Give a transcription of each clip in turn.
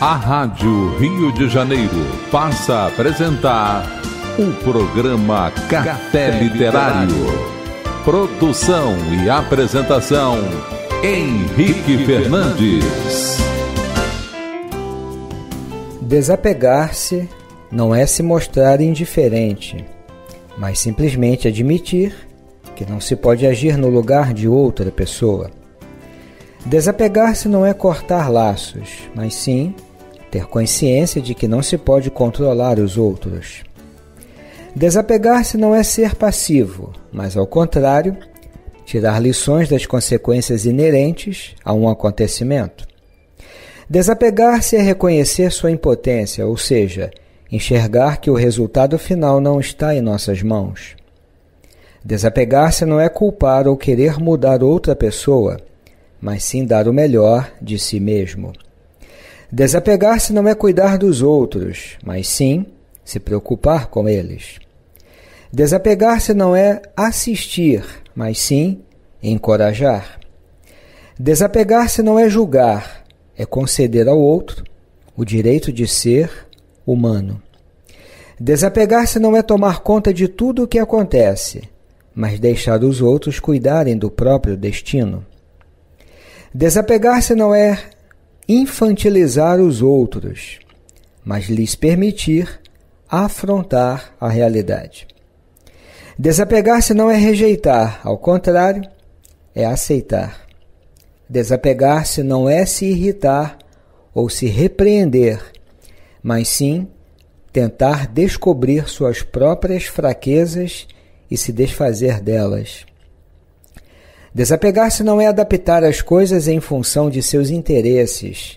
A Rádio Rio de Janeiro passa a apresentar o programa Café Literário. Produção e apresentação Henrique Fernandes. Desapegar-se não é se mostrar indiferente, mas simplesmente admitir que não se pode agir no lugar de outra pessoa. Desapegar-se não é cortar laços, mas sim ter consciência de que não se pode controlar os outros. Desapegar-se não é ser passivo, mas ao contrário, tirar lições das consequências inerentes a um acontecimento. Desapegar-se é reconhecer sua impotência, ou seja, enxergar que o resultado final não está em nossas mãos. Desapegar-se não é culpar ou querer mudar outra pessoa, mas sim dar o melhor de si mesmo. Desapegar-se não é cuidar dos outros, mas sim se preocupar com eles. Desapegar-se não é assistir, mas sim encorajar. Desapegar-se não é julgar, é conceder ao outro o direito de ser humano. Desapegar-se não é tomar conta de tudo o que acontece, mas deixar os outros cuidarem do próprio destino. Desapegar-se não é infantilizar os outros, mas lhes permitir afrontar a realidade. Desapegar-se não é rejeitar, ao contrário, é aceitar. Desapegar-se não é se irritar ou se repreender, mas sim tentar descobrir suas próprias fraquezas e se desfazer delas. Desapegar-se não é adaptar as coisas em função de seus interesses,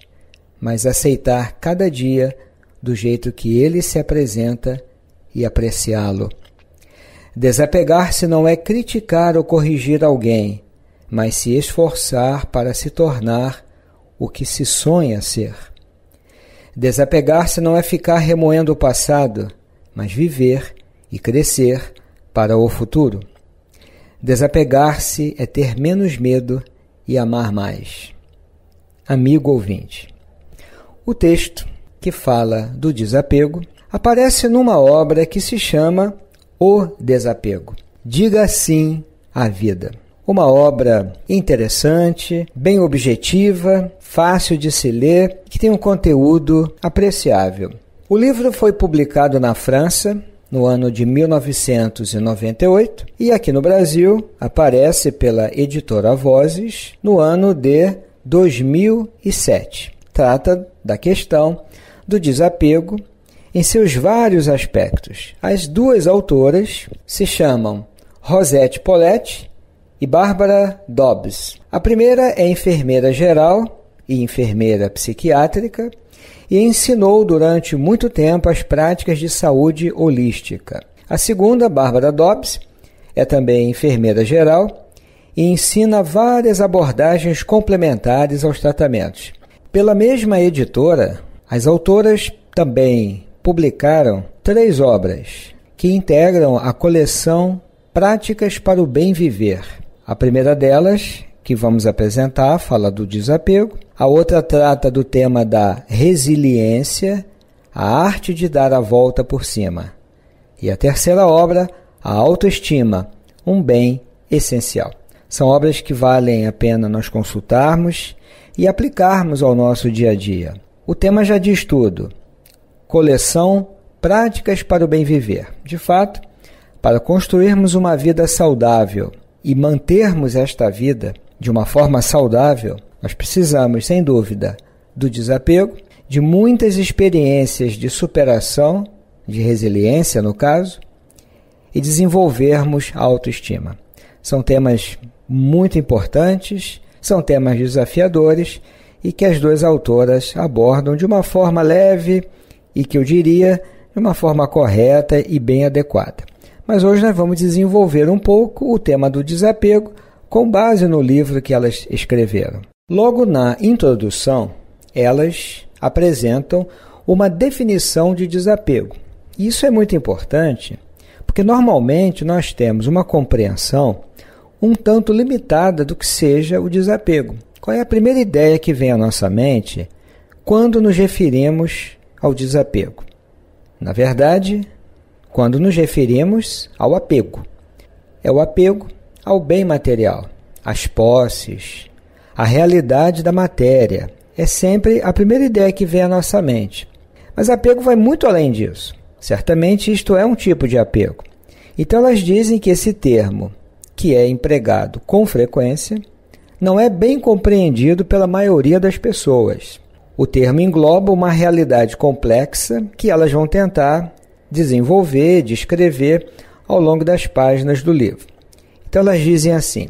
mas aceitar cada dia do jeito que ele se apresenta e apreciá-lo. Desapegar-se não é criticar ou corrigir alguém, mas se esforçar para se tornar o que se sonha ser. Desapegar-se não é ficar remoendo o passado, mas viver e crescer para o futuro. Desapegar-se é ter menos medo e amar mais. Amigo ouvinte, o texto que fala do desapego aparece numa obra que se chama O Desapego. Diga sim à vida. Uma obra interessante, bem objetiva, fácil de se ler, que tem um conteúdo apreciável. O livro foi publicado na França no ano de 1998 e aqui no Brasil aparece pela editora Vozes no ano de 2007. Trata da questão do desapego em seus vários aspectos. As duas autoras se chamam Rosette Poletti e Bárbara Dobbs. A primeira é enfermeira geral e enfermeira psiquiátrica, e ensinou durante muito tempo as práticas de saúde holística. A segunda, Bárbara Dobbs, é também enfermeira geral e ensina várias abordagens complementares aos tratamentos. Pela mesma editora, as autoras também publicaram três obras que integram a coleção Práticas para o Bem Viver. A primeira delas que vamos apresentar fala do desapego, a outra trata do tema da resiliência, a arte de dar a volta por cima, e a terceira obra, a autoestima, um bem essencial. São obras que valem a pena nós consultarmos e aplicarmos ao nosso dia a dia. O tema já diz tudo. Coleção Práticas para o Bem Viver. De fato, para construirmos uma vida saudável e mantermos esta vida, de uma forma saudável, nós precisamos, sem dúvida, do desapego, de muitas experiências de superação, de resiliência, no caso, e desenvolvermos a autoestima. São temas muito importantes, são temas desafiadores e que as duas autoras abordam de uma forma leve e que eu diria de uma forma correta e bem adequada. Mas hoje nós vamos desenvolver um pouco o tema do desapego com base no livro que elas escreveram. Logo na introdução, elas apresentam uma definição de desapego. Isso é muito importante porque normalmente nós temos uma compreensão um tanto limitada do que seja o desapego. Qual é a primeira ideia que vem à nossa mente quando nos referimos ao desapego? Na verdade, quando nos referimos ao apego. É o apego ao bem material, às posses, à realidade da matéria. É sempre a primeira ideia que vem à nossa mente. Mas apego vai muito além disso. Certamente isto é um tipo de apego. Então elas dizem que esse termo, que é empregado com frequência, não é bem compreendido pela maioria das pessoas. O termo engloba uma realidade complexa que elas vão tentar desenvolver, descrever ao longo das páginas do livro. Então elas dizem assim: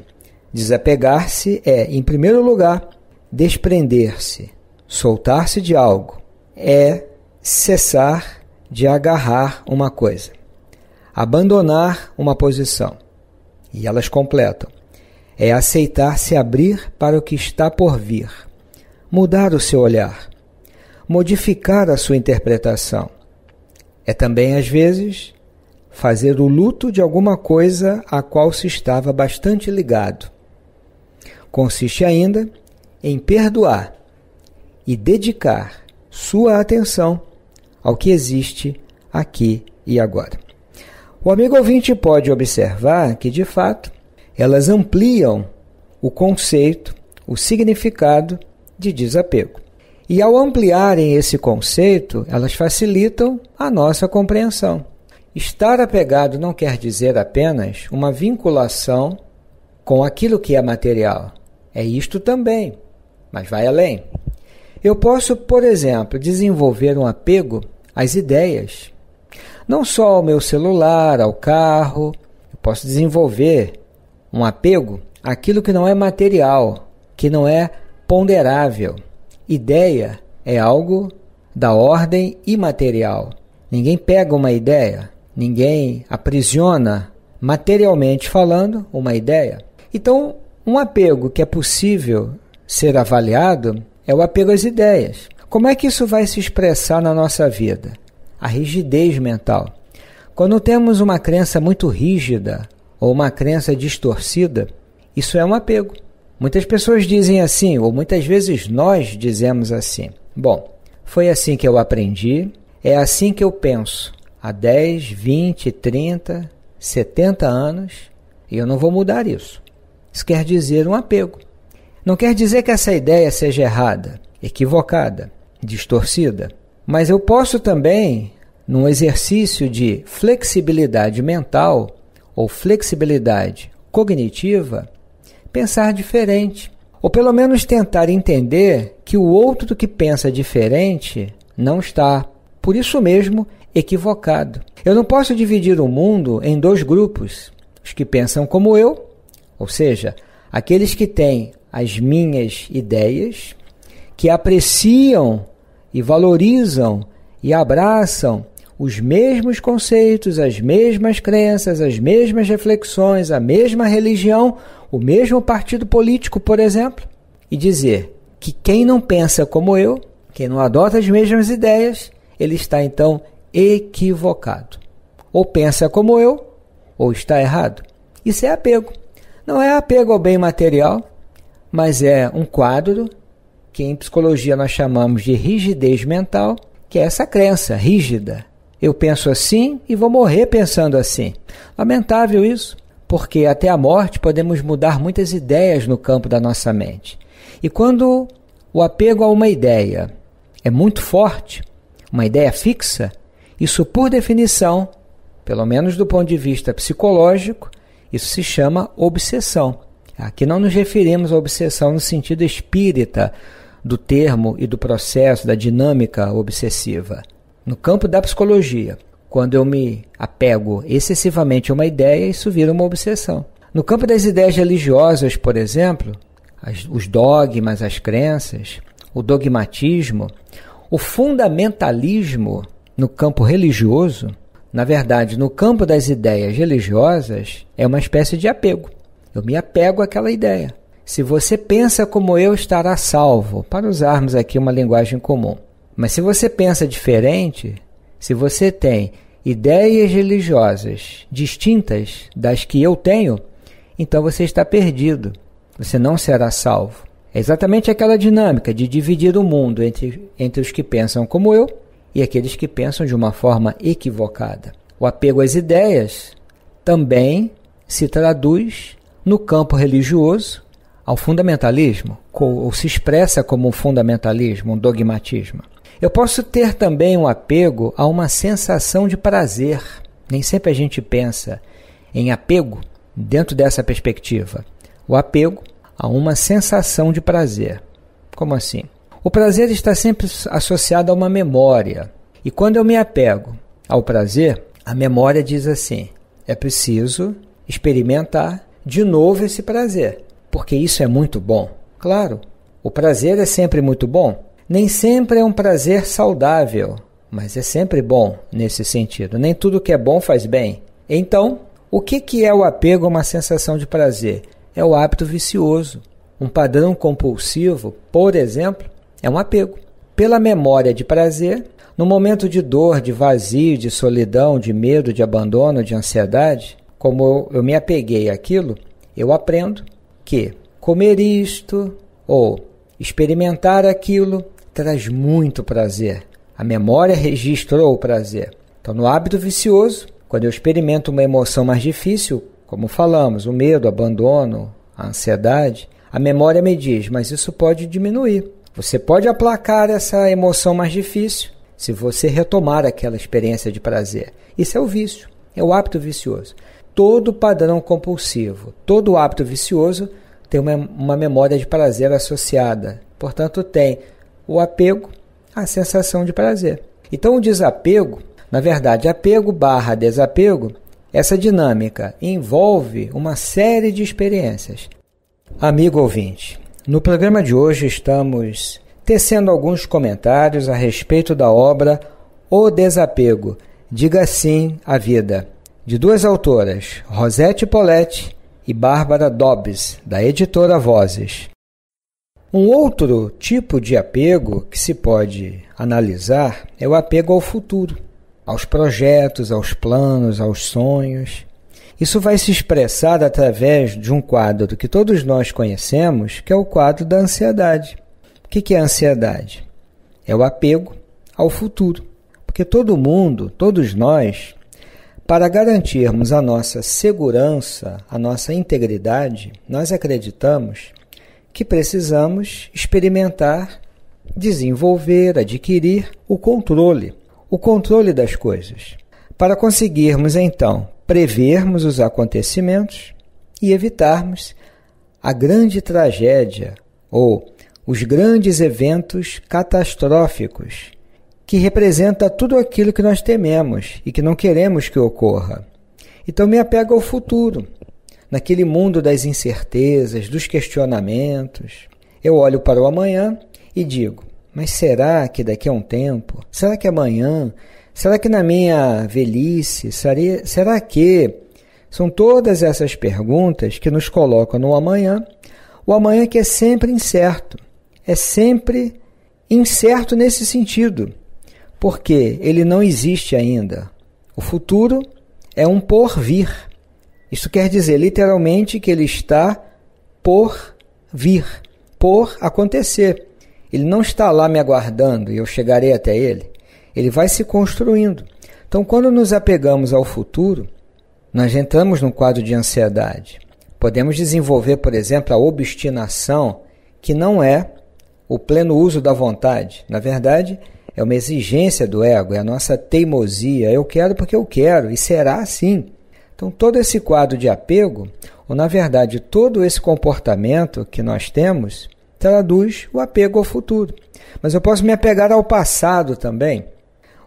desapegar-se é, em primeiro lugar, desprender-se, soltar-se de algo, é cessar de agarrar uma coisa, abandonar uma posição. E elas completam: é aceitar se abrir para o que está por vir, mudar o seu olhar, modificar a sua interpretação. É também, às vezes, fazer o luto de alguma coisa a qual se estava bastante ligado. Consiste ainda em perdoar e dedicar sua atenção ao que existe aqui e agora. O amigo ouvinte pode observar que, de fato, elas ampliam o conceito, o significado de desapego. E ao ampliarem esse conceito, elas facilitam a nossa compreensão. Estar apegado não quer dizer apenas uma vinculação com aquilo que é material. É isto também, mas vai além. Eu posso, por exemplo, desenvolver um apego às ideias. Não só ao meu celular, ao carro. Eu posso desenvolver um apego àquilo que não é material, que não é ponderável. Ideia é algo da ordem imaterial. Ninguém pega uma ideia, Ninguém aprisiona, materialmente falando, uma ideia. Então, um apego que é possível ser avaliado é o apego às ideias. Como é que isso vai se expressar na nossa vida? A rigidez mental. Quando temos uma crença muito rígida ou uma crença distorcida, isso é um apego. Muitas pessoas dizem assim, ou muitas vezes nós dizemos assim: Bom, foi assim que eu aprendi, é assim que eu penso há 10, 20, 30, 70 anos e eu não vou mudar isso. Isso quer dizer um apego. Não quer dizer que essa ideia seja errada, equivocada, distorcida, mas eu posso também, num exercício de flexibilidade mental ou flexibilidade cognitiva, pensar diferente, ou pelo menos tentar entender que o outro que pensa diferente não está. Por isso mesmo, equivocado. Eu não posso dividir o mundo em dois grupos: os que pensam como eu, ou seja, aqueles que têm as minhas ideias, que apreciam e valorizam e abraçam os mesmos conceitos, as mesmas crenças, as mesmas reflexões, a mesma religião, o mesmo partido político, por exemplo, e dizer que quem não pensa como eu, quem não adota as mesmas ideias, ele está então equivocado. Ou pensa como eu, ou está errado. Isso é apego. Não é apego ao bem material, mas é um quadro que em psicologia nós chamamos de rigidez mental, que é essa crença rígida. Eu penso assim e vou morrer pensando assim. Lamentável isso, porque até a morte podemos mudar muitas ideias no campo da nossa mente. E quando o apego a uma ideia é muito forte, uma ideia fixa, isso, por definição, pelo menos do ponto de vista psicológico, isso se chama obsessão. Aqui não nos referimos à obsessão no sentido espírita do termo e do processo, da dinâmica obsessiva. No campo da psicologia, quando eu me apego excessivamente a uma ideia, isso vira uma obsessão. No campo das ideias religiosas, por exemplo, as, os dogmas, as crenças, o dogmatismo, o fundamentalismo no campo religioso, na verdade, no campo das ideias religiosas, é uma espécie de apego. Eu me apego àquela ideia. Se você pensa como eu, estará salvo, para usarmos aqui uma linguagem comum. Mas se você pensa diferente, se você tem ideias religiosas distintas das que eu tenho, então você está perdido. Você não será salvo. É exatamente aquela dinâmica de dividir o mundo entre, entre os que pensam como eu e aqueles que pensam de uma forma equivocada. O apego às ideias também se traduz no campo religioso ao fundamentalismo, ou se expressa como um fundamentalismo, um dogmatismo. Eu posso ter também um apego a uma sensação de prazer. Nem sempre a gente pensa em apego dentro dessa perspectiva. O apego a uma sensação de prazer. Como assim? O prazer está sempre associado a uma memória. E quando eu me apego ao prazer, a memória diz assim: é preciso experimentar de novo esse prazer, porque isso é muito bom. Claro, o prazer é sempre muito bom. Nem sempre é um prazer saudável, mas é sempre bom nesse sentido. Nem tudo que é bom faz bem. Então, o que, que é o apego a uma sensação de prazer? É o hábito vicioso. Um padrão compulsivo, por exemplo, é um apego. Pela memória de prazer, no momento de dor, de vazio, de solidão, de medo, de abandono, de ansiedade, como eu, eu me apeguei àquilo, eu aprendo que comer isto ou experimentar aquilo traz muito prazer. A memória registrou o prazer. Então, no hábito vicioso, quando eu experimento uma emoção mais difícil, como falamos, o medo, o abandono, a ansiedade, a memória me diz, mas isso pode diminuir. Você pode aplacar essa emoção mais difícil se você retomar aquela experiência de prazer. Isso é o vício, é o hábito vicioso. Todo padrão compulsivo, todo hábito vicioso tem uma, uma memória de prazer associada. Portanto, tem o apego, a sensação de prazer. Então, o desapego, na verdade, apego barra desapego, essa dinâmica envolve uma série de experiências. Amigo ouvinte, no programa de hoje estamos tecendo alguns comentários a respeito da obra O Desapego, Diga Sim à Vida, de duas autoras, Rosette Poletti e Bárbara Dobbs, da editora Vozes. Um outro tipo de apego que se pode analisar é o apego ao futuro, aos projetos, aos planos, aos sonhos. Isso vai se expressar através de um quadro que todos nós conhecemos, que é o quadro da ansiedade. O que é a ansiedade? É o apego ao futuro. Porque todo mundo, todos nós, para garantirmos a nossa segurança, a nossa integridade, nós acreditamos que precisamos experimentar, desenvolver, adquirir o controle, o controle das coisas. Para conseguirmos então prevermos os acontecimentos e evitarmos a grande tragédia ou os grandes eventos catastróficos, que representa tudo aquilo que nós tememos e que não queremos que ocorra. Então me apego ao futuro, naquele mundo das incertezas, dos questionamentos. Eu olho para o amanhã e digo: mas será que daqui a um tempo? Será que amanhã? Será que na minha velhice, será, será que são todas essas perguntas que nos colocam no amanhã, o amanhã que é sempre incerto, é sempre incerto nesse sentido, porque ele não existe ainda. O futuro é um porvir. Isso quer dizer literalmente que ele está por vir, por acontecer. Ele não está lá me aguardando e eu chegarei até ele ele vai se construindo. Então, quando nos apegamos ao futuro, nós entramos num quadro de ansiedade. Podemos desenvolver, por exemplo, a obstinação, que não é o pleno uso da vontade. Na verdade, é uma exigência do ego, é a nossa teimosia. Eu quero porque eu quero, e será assim. Então, todo esse quadro de apego, ou na verdade, todo esse comportamento que nós temos, traduz o apego ao futuro. Mas eu posso me apegar ao passado também.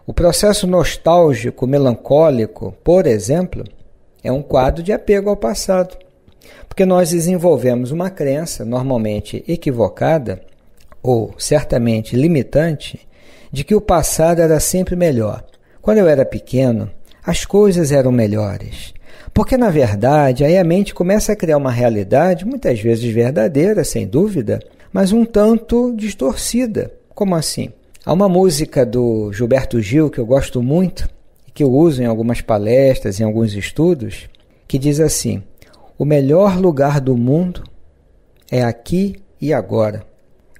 O processo nostálgico melancólico, por exemplo, é um quadro de apego ao passado, porque nós desenvolvemos uma crença normalmente equivocada ou certamente limitante de que o passado era sempre melhor. Quando eu era pequeno, as coisas eram melhores. Porque, na verdade, aí a mente começa a criar uma realidade, muitas vezes verdadeira, sem dúvida, mas um tanto distorcida. Como assim? Há uma música do Gilberto Gil que eu gosto muito e que eu uso em algumas palestras, em alguns estudos, que diz assim: O melhor lugar do mundo é aqui e agora.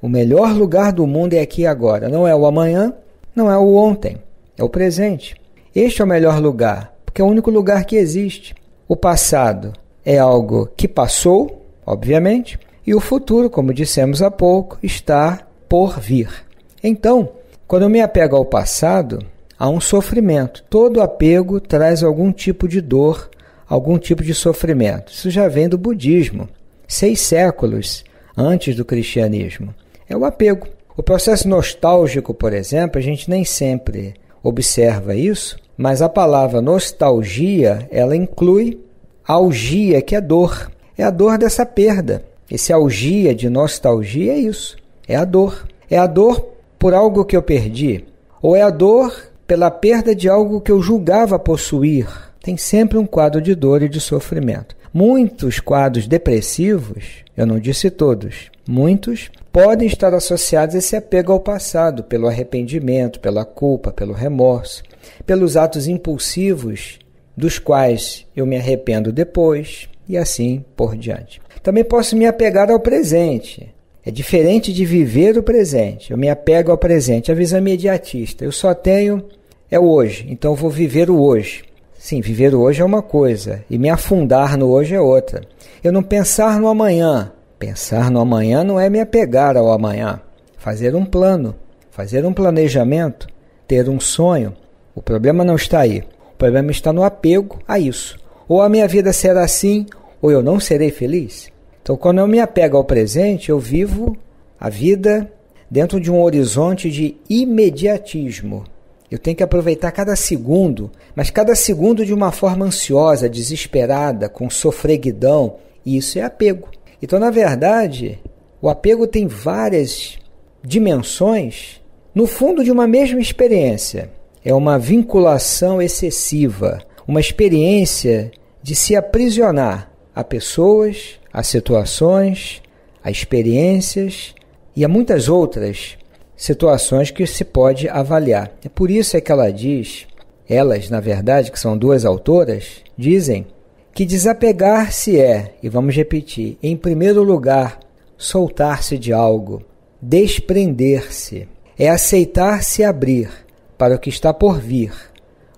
O melhor lugar do mundo é aqui e agora. Não é o amanhã, não é o ontem, é o presente. Este é o melhor lugar, porque é o único lugar que existe. O passado é algo que passou, obviamente, e o futuro, como dissemos há pouco, está por vir. Então, quando eu me apego ao passado, há um sofrimento. Todo apego traz algum tipo de dor, algum tipo de sofrimento. Isso já vem do budismo, seis séculos antes do cristianismo. É o apego. O processo nostálgico, por exemplo, a gente nem sempre observa isso, mas a palavra nostalgia, ela inclui algia, que é dor. É a dor dessa perda. Esse algia de nostalgia é isso, é a dor. É a dor por algo que eu perdi, ou é a dor pela perda de algo que eu julgava possuir. Tem sempre um quadro de dor e de sofrimento. Muitos quadros depressivos, eu não disse todos, muitos podem estar associados a esse apego ao passado, pelo arrependimento, pela culpa, pelo remorso, pelos atos impulsivos dos quais eu me arrependo depois e assim por diante. Também posso me apegar ao presente, é diferente de viver o presente. Eu me apego ao presente. A visão imediatista. Eu só tenho é o hoje. Então eu vou viver o hoje. Sim, viver o hoje é uma coisa e me afundar no hoje é outra. Eu não pensar no amanhã. Pensar no amanhã não é me apegar ao amanhã. Fazer um plano, fazer um planejamento, ter um sonho. O problema não está aí. O problema está no apego a isso. Ou a minha vida será assim, ou eu não serei feliz. Então, quando eu me apego ao presente, eu vivo a vida dentro de um horizonte de imediatismo. Eu tenho que aproveitar cada segundo, mas cada segundo de uma forma ansiosa, desesperada, com sofreguidão, e isso é apego. Então, na verdade, o apego tem várias dimensões no fundo de uma mesma experiência. É uma vinculação excessiva, uma experiência de se aprisionar a pessoas, a situações, a experiências e a muitas outras situações que se pode avaliar. É por isso é que ela diz, elas, na verdade, que são duas autoras, dizem que desapegar-se é, e vamos repetir, em primeiro lugar, soltar-se de algo, desprender-se, é aceitar-se abrir para o que está por vir,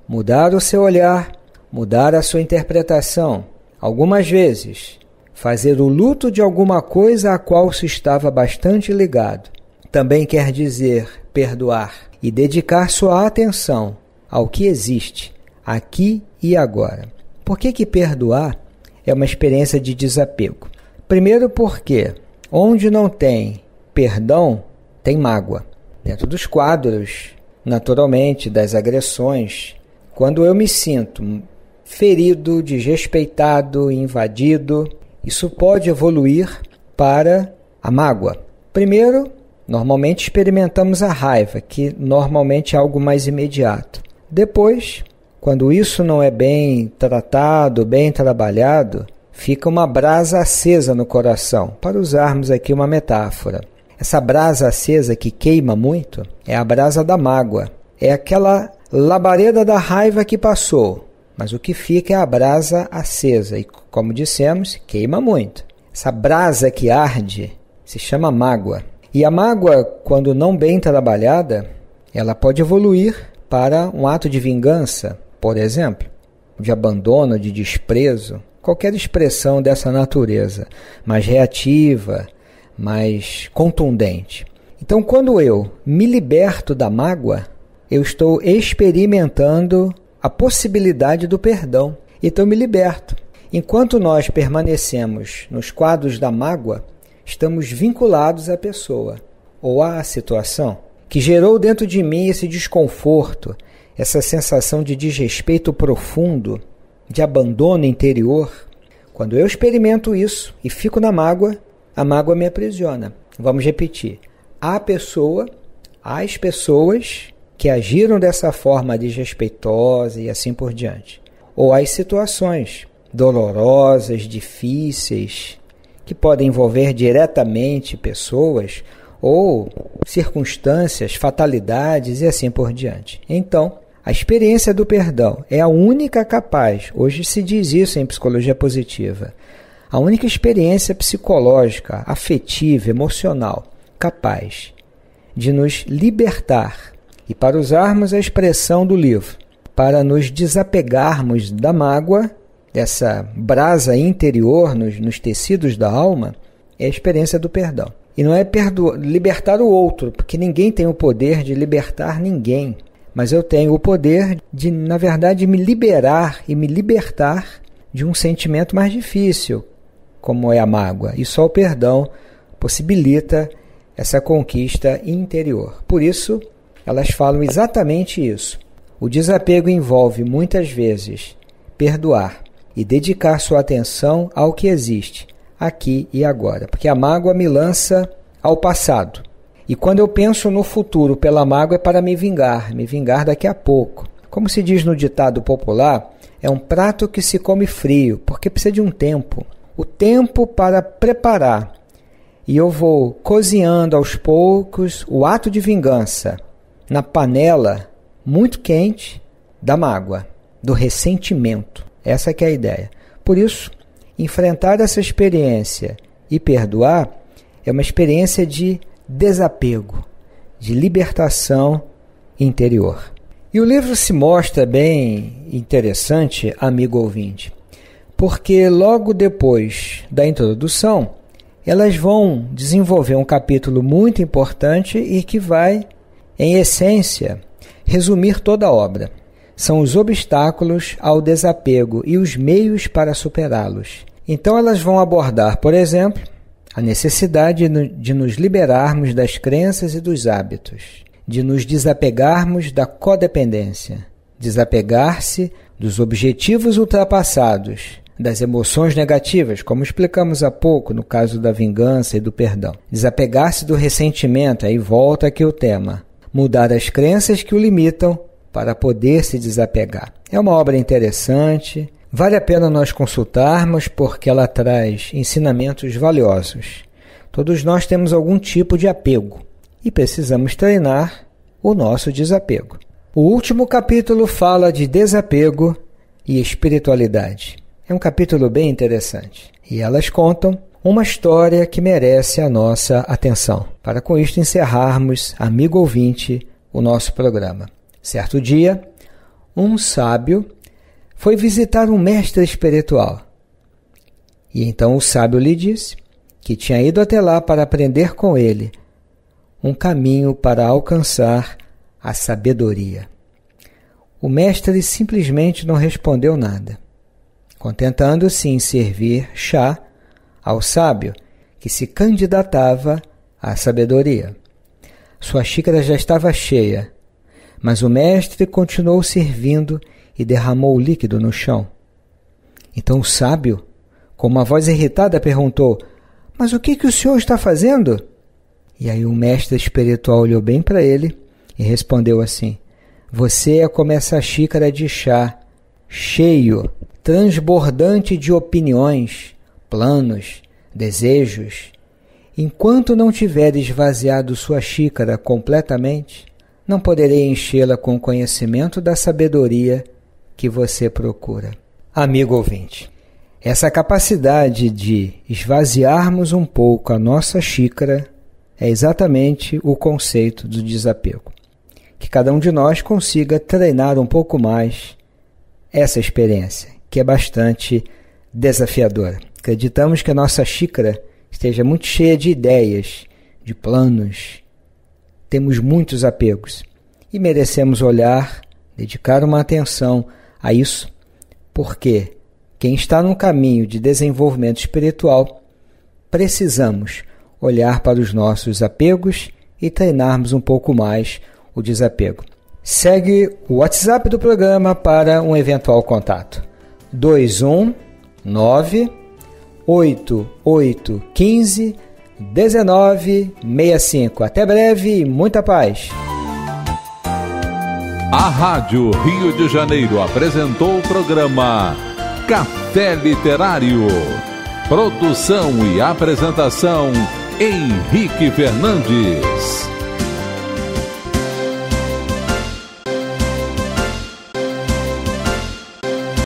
mudar o seu olhar, mudar a sua interpretação. Algumas vezes, fazer o luto de alguma coisa a qual se estava bastante ligado. Também quer dizer perdoar e dedicar sua atenção ao que existe, aqui e agora. Por que, que perdoar é uma experiência de desapego? Primeiro, porque onde não tem perdão, tem mágoa. Dentro dos quadros, naturalmente, das agressões, quando eu me sinto ferido, desrespeitado, invadido, isso pode evoluir para a mágoa. Primeiro, normalmente experimentamos a raiva, que normalmente é algo mais imediato. Depois, quando isso não é bem tratado, bem trabalhado, fica uma brasa acesa no coração, para usarmos aqui uma metáfora. Essa brasa acesa que queima muito é a brasa da mágoa. É aquela labareda da raiva que passou, mas o que fica é a brasa acesa e, como dissemos, queima muito. Essa brasa que arde se chama mágoa. E a mágoa, quando não bem trabalhada, ela pode evoluir para um ato de vingança, por exemplo, de abandono, de desprezo, qualquer expressão dessa natureza, mais reativa, mais contundente. Então, quando eu me liberto da mágoa, eu estou experimentando a possibilidade do perdão. Então me liberto. Enquanto nós permanecemos nos quadros da mágoa, estamos vinculados à pessoa ou à situação que gerou dentro de mim esse desconforto, essa sensação de desrespeito profundo, de abandono interior. Quando eu experimento isso e fico na mágoa, a mágoa me aprisiona. Vamos repetir. A pessoa, as pessoas que agiram dessa forma desrespeitosa e assim por diante. Ou as situações dolorosas, difíceis, que podem envolver diretamente pessoas ou circunstâncias, fatalidades e assim por diante. Então, a experiência do perdão é a única capaz, hoje se diz isso em psicologia positiva, a única experiência psicológica, afetiva, emocional capaz de nos libertar e para usarmos a expressão do livro, para nos desapegarmos da mágoa, dessa brasa interior nos, nos tecidos da alma, é a experiência do perdão. E não é libertar o outro, porque ninguém tem o poder de libertar ninguém. Mas eu tenho o poder de, na verdade, me liberar e me libertar de um sentimento mais difícil, como é a mágoa. E só o perdão possibilita essa conquista interior. Por isso, elas falam exatamente isso. O desapego envolve, muitas vezes, perdoar e dedicar sua atenção ao que existe, aqui e agora. Porque a mágoa me lança ao passado. E quando eu penso no futuro pela mágoa é para me vingar, me vingar daqui a pouco. Como se diz no ditado popular, é um prato que se come frio, porque precisa de um tempo. O tempo para preparar. E eu vou cozinhando aos poucos o ato de vingança na panela muito quente da mágoa, do ressentimento. Essa é a ideia. Por isso, enfrentar essa experiência e perdoar é uma experiência de desapego, de libertação interior. E o livro se mostra bem interessante, amigo ouvinte, porque logo depois da introdução, elas vão desenvolver um capítulo muito importante e que vai em essência, resumir toda a obra são os obstáculos ao desapego e os meios para superá-los. Então, elas vão abordar, por exemplo, a necessidade de nos liberarmos das crenças e dos hábitos, de nos desapegarmos da codependência, desapegar-se dos objetivos ultrapassados, das emoções negativas, como explicamos há pouco no caso da vingança e do perdão, desapegar-se do ressentimento, aí volta aqui o tema, mudar as crenças que o limitam para poder se desapegar. É uma obra interessante, vale a pena nós consultarmos porque ela traz ensinamentos valiosos. Todos nós temos algum tipo de apego e precisamos treinar o nosso desapego. O último capítulo fala de desapego e espiritualidade. É um capítulo bem interessante e elas contam uma história que merece a nossa atenção. Para com isto encerrarmos, amigo ouvinte, o nosso programa. Certo dia, um sábio foi visitar um mestre espiritual. E então o sábio lhe disse que tinha ido até lá para aprender com ele um caminho para alcançar a sabedoria. O mestre simplesmente não respondeu nada, contentando-se em servir chá ao sábio que se candidatava à sabedoria. Sua xícara já estava cheia, mas o mestre continuou servindo e derramou o líquido no chão. Então o sábio, com uma voz irritada, perguntou: Mas o que, que o senhor está fazendo? E aí o mestre espiritual olhou bem para ele e respondeu assim: Você é como essa xícara de chá, cheio, transbordante de opiniões planos, desejos, enquanto não tiver esvaziado sua xícara completamente, não poderei enchê-la com o conhecimento da sabedoria que você procura. Amigo ouvinte, essa capacidade de esvaziarmos um pouco a nossa xícara é exatamente o conceito do desapego. Que cada um de nós consiga treinar um pouco mais essa experiência, que é bastante desafiadora acreditamos que a nossa xícara esteja muito cheia de ideias, de planos. Temos muitos apegos e merecemos olhar, dedicar uma atenção a isso, porque quem está no caminho de desenvolvimento espiritual, precisamos olhar para os nossos apegos e treinarmos um pouco mais o desapego. Segue o WhatsApp do programa para um eventual contato. 219 88 15 Até breve e muita paz. A Rádio Rio de Janeiro apresentou o programa Café Literário. Produção e apresentação Henrique Fernandes.